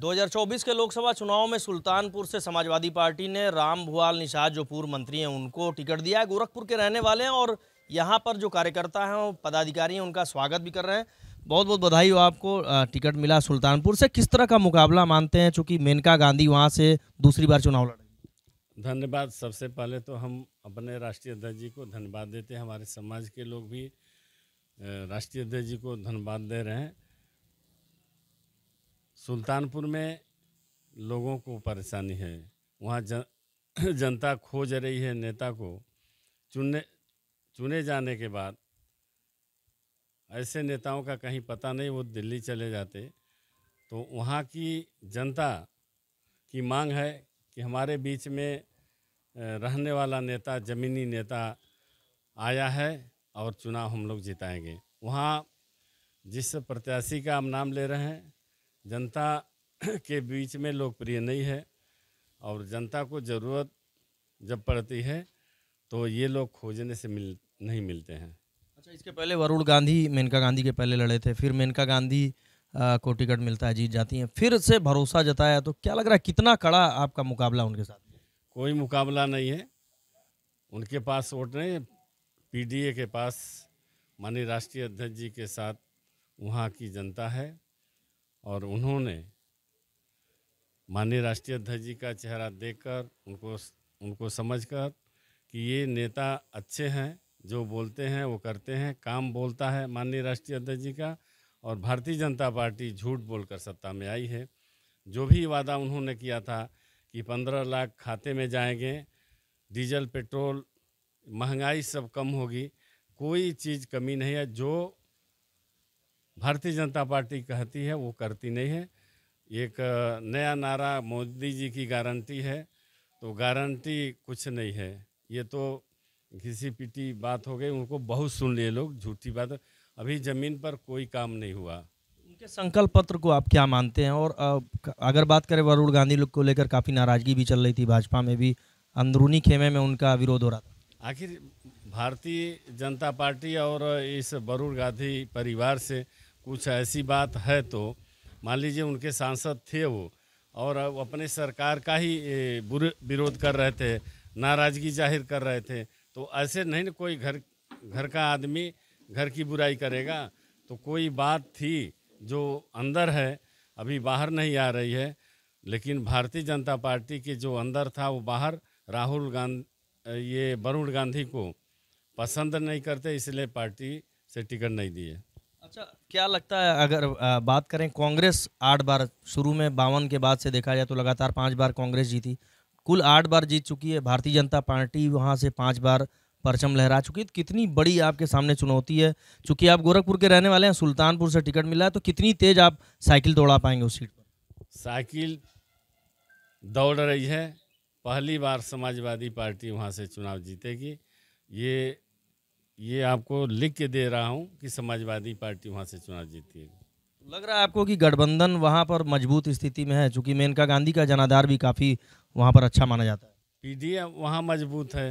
2024 के लोकसभा चुनाव में सुल्तानपुर से समाजवादी पार्टी ने राम भुआल निषाद जो पूर्व मंत्री हैं उनको टिकट दिया है गोरखपुर के रहने वाले हैं और यहाँ पर जो कार्यकर्ता हैं पदाधिकारी हैं उनका स्वागत भी कर रहे हैं बहुत बहुत बधाई हो आपको टिकट मिला सुल्तानपुर से किस तरह का मुकाबला मानते हैं चूँकि मेनका गांधी वहाँ से दूसरी बार चुनाव लड़ धन्यवाद सबसे पहले तो हम अपने राष्ट्रीय अध्यक्ष जी को धन्यवाद देते हैं हमारे समाज के लोग भी राष्ट्रीय अध्यक्ष जी को धन्यवाद दे रहे हैं सुल्तानपुर में लोगों को परेशानी है वहाँ जन जनता खोज रही है नेता को चुनने चुने जाने के बाद ऐसे नेताओं का कहीं पता नहीं वो दिल्ली चले जाते तो वहाँ की जनता की मांग है कि हमारे बीच में रहने वाला नेता ज़मीनी नेता आया है और चुनाव हम लोग जिताएंगे वहाँ जिस प्रत्याशी का हम नाम ले रहे हैं जनता के बीच में लोकप्रिय नहीं है और जनता को ज़रूरत जब पड़ती है तो ये लोग खोजने से मिल नहीं मिलते हैं अच्छा इसके पहले वरुण गांधी मेनका गांधी के पहले लड़े थे फिर मेनका गांधी को टिकट मिलता है जीत जाती हैं फिर से भरोसा जताया तो क्या लग रहा है कितना कड़ा आपका मुकाबला उनके साथ कोई मुकाबला नहीं है उनके पास वोट नहीं है पी के पास माननीय राष्ट्रीय अध्यक्ष जी के साथ वहाँ की जनता है और उन्होंने माननीय राष्ट्रीय अध्यक्ष जी का चेहरा देखकर उनको उनको समझकर कि ये नेता अच्छे हैं जो बोलते हैं वो करते हैं काम बोलता है माननीय राष्ट्रीय अध्यक्ष जी का और भारतीय जनता पार्टी झूठ बोलकर सत्ता में आई है जो भी वादा उन्होंने किया था कि पंद्रह लाख खाते में जाएंगे डीजल पेट्रोल महंगाई सब कम होगी कोई चीज़ कमी नहीं है जो भारतीय जनता पार्टी कहती है वो करती नहीं है एक नया नारा मोदी जी की गारंटी है तो गारंटी कुछ नहीं है ये तो घिसी पिटी बात हो गई उनको बहुत सुन लिए लोग झूठी बात अभी ज़मीन पर कोई काम नहीं हुआ उनके संकल्प पत्र को आप क्या मानते हैं और अगर बात करें वरुण गांधी लोग को लेकर काफ़ी नाराज़गी भी चल रही थी भाजपा में भी अंदरूनी खेमे में उनका विरोध हो रहा था आखिर भारतीय जनता पार्टी और इस बरूर गांधी परिवार से कुछ ऐसी बात है तो मान लीजिए उनके सांसद थे वो और अपने सरकार का ही विरोध कर रहे थे नाराज़गी जाहिर कर रहे थे तो ऐसे नहीं ना कोई घर घर का आदमी घर की बुराई करेगा तो कोई बात थी जो अंदर है अभी बाहर नहीं आ रही है लेकिन भारतीय जनता पार्टी के जो अंदर था वो बाहर राहुल गांधी ये वरुण गांधी को पसंद नहीं करते इसलिए पार्टी से टिकट नहीं दिए अच्छा क्या लगता है अगर बात करें कांग्रेस आठ बार शुरू में बावन के बाद से देखा जाए तो लगातार पाँच बार कांग्रेस जीती कुल आठ बार जीत चुकी है भारतीय जनता पार्टी वहाँ से पाँच बार परचम लहरा चुकी है तो कितनी बड़ी आपके सामने चुनौती है चूँकि आप गोरखपुर के रहने वाले हैं सुल्तानपुर से टिकट मिला है तो कितनी तेज आप साइकिल दौड़ा पाएंगे उस सीट पर साइकिल दौड़ रही है पहली बार समाजवादी पार्टी वहाँ से चुनाव जीतेगी ये ये आपको लिख के दे रहा हूँ कि समाजवादी पार्टी वहाँ से चुनाव जीती है लग रहा है आपको कि गठबंधन वहाँ पर मजबूत स्थिति में है चूँकि मेनका गांधी का जनाधार भी काफ़ी वहाँ पर अच्छा माना जाता है पी डी वहाँ मजबूत है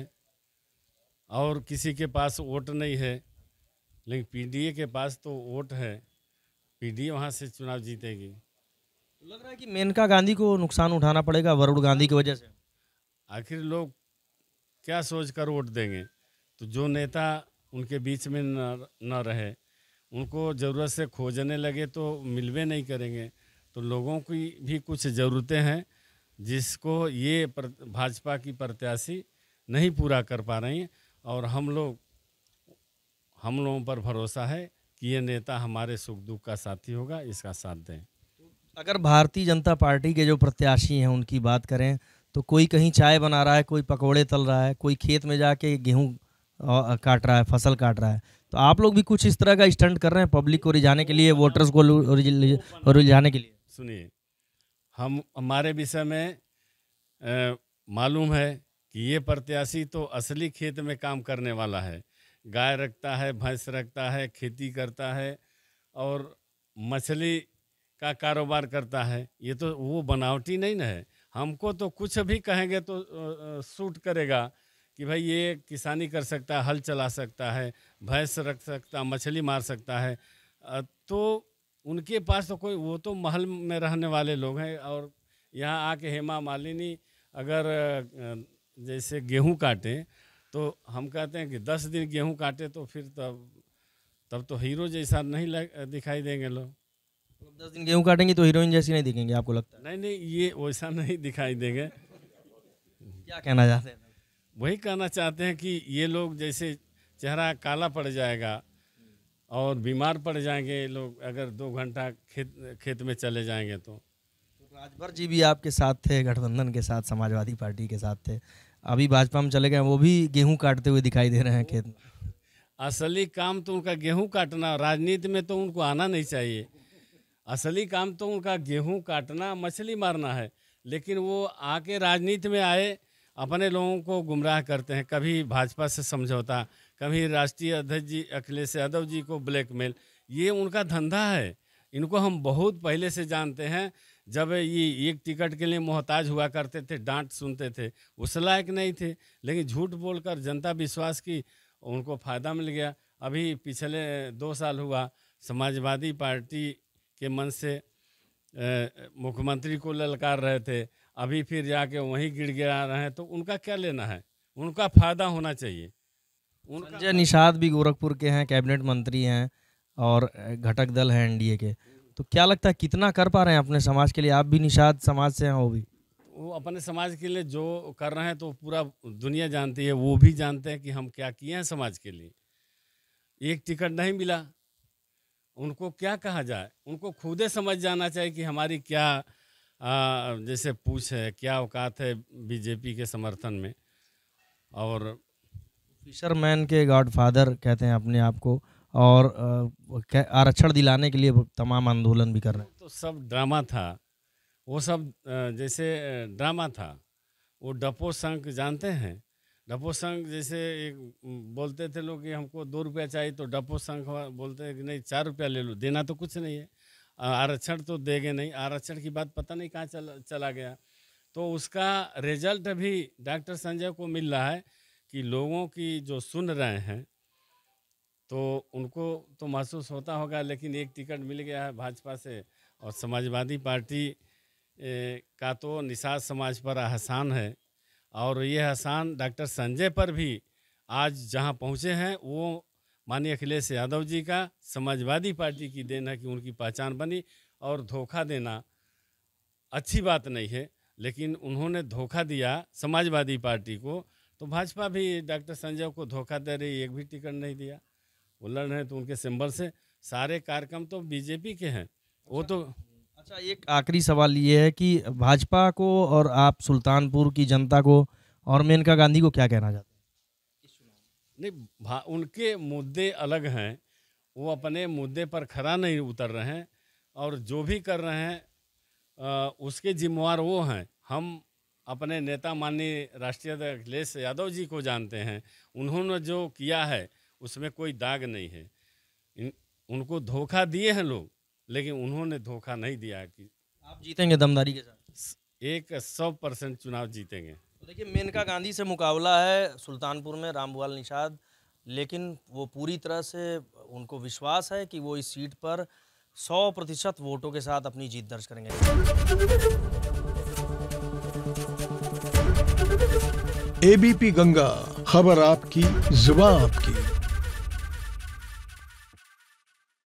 और किसी के पास वोट नहीं है लेकिन पी के पास तो वोट है पीडीए वहाँ से चुनाव जीतेगी लग रहा है कि मेनका गांधी को नुकसान उठाना पड़ेगा वरुण गांधी की वजह से आखिर लोग क्या सोच कर वोट देंगे तो जो नेता उनके बीच में न न रहे उनको ज़रूरत से खोजने लगे तो मिलवे नहीं करेंगे तो लोगों की भी कुछ ज़रूरतें हैं जिसको ये भाजपा की प्रत्याशी नहीं पूरा कर पा रही हैं और हम लोग हम लोगों पर भरोसा है कि ये नेता हमारे सुख दुख का साथी होगा इसका साथ दें अगर भारतीय जनता पार्टी के जो प्रत्याशी हैं उनकी बात करें तो कोई कहीं चाय बना रहा है कोई पकोड़े तल रहा है कोई खेत में जाके गेहूँ काट रहा है फसल काट रहा है तो आप लोग भी कुछ इस तरह का स्टंट कर रहे हैं पब्लिक को रिझाने के लिए वोटर्स को रिझाने के लिए सुनिए हम हमारे विषय में मालूम है कि ये प्रत्याशी तो असली खेत में काम करने वाला है गाय रखता है भैंस रखता है खेती करता है और मछली का कारोबार करता है ये तो वो बनावटी नहीं ना है हमको तो कुछ भी कहेंगे तो सूट करेगा कि भाई ये किसानी कर सकता है हल चला सकता है भैंस रख सकता मछली मार सकता है तो उनके पास तो कोई वो तो महल में रहने वाले लोग हैं और यहाँ आके हेमा मालिनी अगर जैसे गेहूं काटें तो हम कहते हैं कि दस दिन गेहूं काटे तो फिर तब तब तो हीरो जैसा नहीं लग, दिखाई देंगे लोग मतलब दस दिन गेहूं काटेंगे तो हीरोइन जैसी नहीं दिखेंगे आपको लगता है नहीं नहीं ये वैसा नहीं दिखाई देंगे क्या कहना चाहते हैं वही कहना चाहते हैं कि ये लोग जैसे चेहरा काला पड़ जाएगा और बीमार पड़ जाएंगे लोग अगर दो घंटा खेत खेत में चले जाएंगे तो।, तो राजभर जी भी आपके साथ थे गठबंधन के साथ समाजवादी पार्टी के साथ थे अभी भाजपा में चले गए वो भी गेहूं काटते हुए दिखाई दे रहे हैं खेत में असली काम तो उनका गेहूं काटना राजनीति में तो उनको आना नहीं चाहिए असली काम तो उनका गेहूं काटना मछली मारना है लेकिन वो आके राजनीति में आए अपने लोगों को गुमराह करते हैं कभी भाजपा से समझौता कभी राष्ट्रीय अध्यक्ष जी अखिलेश यादव जी को ब्लैकमेल ये उनका धंधा है इनको हम बहुत पहले से जानते हैं जब ये एक टिकट के लिए मोहताज हुआ करते थे डांट सुनते थे उस लायक नहीं थे लेकिन झूठ बोलकर जनता विश्वास की उनको फ़ायदा मिल गया अभी पिछले दो साल हुआ समाजवादी पार्टी के मन से मुख्यमंत्री को ललकार रहे थे अभी फिर जाके वहीं गिर गिरा रहे हैं तो उनका क्या लेना है उनका फायदा होना चाहिए उनका निषाद भी गोरखपुर के हैं कैबिनेट मंत्री हैं और घटक दल हैं एनडीए के तो क्या लगता है कितना कर पा रहे हैं अपने समाज के लिए आप भी निषाद समाज से हैं वो भी वो अपने समाज के लिए जो कर रहे हैं तो पूरा दुनिया जानती है वो भी जानते हैं कि हम क्या किए हैं समाज के लिए एक टिकट नहीं मिला उनको क्या कहा जाए उनको खुदे समझ जाना चाहिए कि हमारी क्या आ, जैसे पूछे क्या औकात है बीजेपी के समर्थन में और फिशरमैन के गॉडफादर कहते हैं अपने आप को और आरक्षण दिलाने के लिए तमाम आंदोलन भी कर रहे हैं तो सब ड्रामा था वो सब जैसे ड्रामा था वो डपो संघ जानते हैं डपो संघ जैसे एक बोलते थे लोग कि हमको दो रुपया चाहिए तो डपो संघ बोलते हैं कि नहीं चार रुपया ले लो देना तो कुछ नहीं है आरक्षण तो देंगे नहीं आरक्षण की बात पता नहीं कहाँ चल चला गया तो उसका रिजल्ट भी डॉक्टर संजय को मिल रहा है कि लोगों की जो सुन रहे हैं तो उनको तो महसूस होता होगा लेकिन एक टिकट मिल गया है भाजपा से और समाजवादी पार्टी का तो निषाद समाज पर एहसान है और ये एहसान डॉक्टर संजय पर भी आज जहाँ पहुँचे हैं वो माननीय अखिलेश यादव जी का समाजवादी पार्टी की देन है कि उनकी पहचान बनी और धोखा देना अच्छी बात नहीं है लेकिन उन्होंने धोखा दिया समाजवादी पार्टी को तो भाजपा भी डॉक्टर संजय को धोखा दे रही एक भी टिकट नहीं दिया वो लड़ रहे तो उनके सिंबल से सारे कार्यक्रम तो बीजेपी के हैं वो तो अच्छा एक आखिरी सवाल ये है कि भाजपा को और आप सुल्तानपुर की जनता को और मेनका गांधी को क्या कहना चाहते नहीं उनके मुद्दे अलग हैं वो अपने मुद्दे पर खरा नहीं उतर रहे हैं और जो भी कर रहे हैं आ, उसके जिम्मेवार वो हैं हम अपने नेता माननीय राष्ट्रीय अध्यक्ष अखिलेश यादव जी को जानते हैं उन्होंने जो किया है उसमें कोई दाग नहीं है इन, उनको धोखा दिए हैं लोग लेकिन उन्होंने धोखा नहीं दिया कि आप जीतेंगे दमदारी के साथ एक सौ परसेंट चुनाव जीतेंगे देखिए मेनका गांधी से मुकाबला है सुल्तानपुर में रामबुआल निषाद लेकिन वो पूरी तरह से उनको विश्वास है कि वो इस सीट पर 100 प्रतिशत वोटों के साथ अपनी जीत दर्ज करेंगे एबीपी गंगा खबर आपकी जुबा आपकी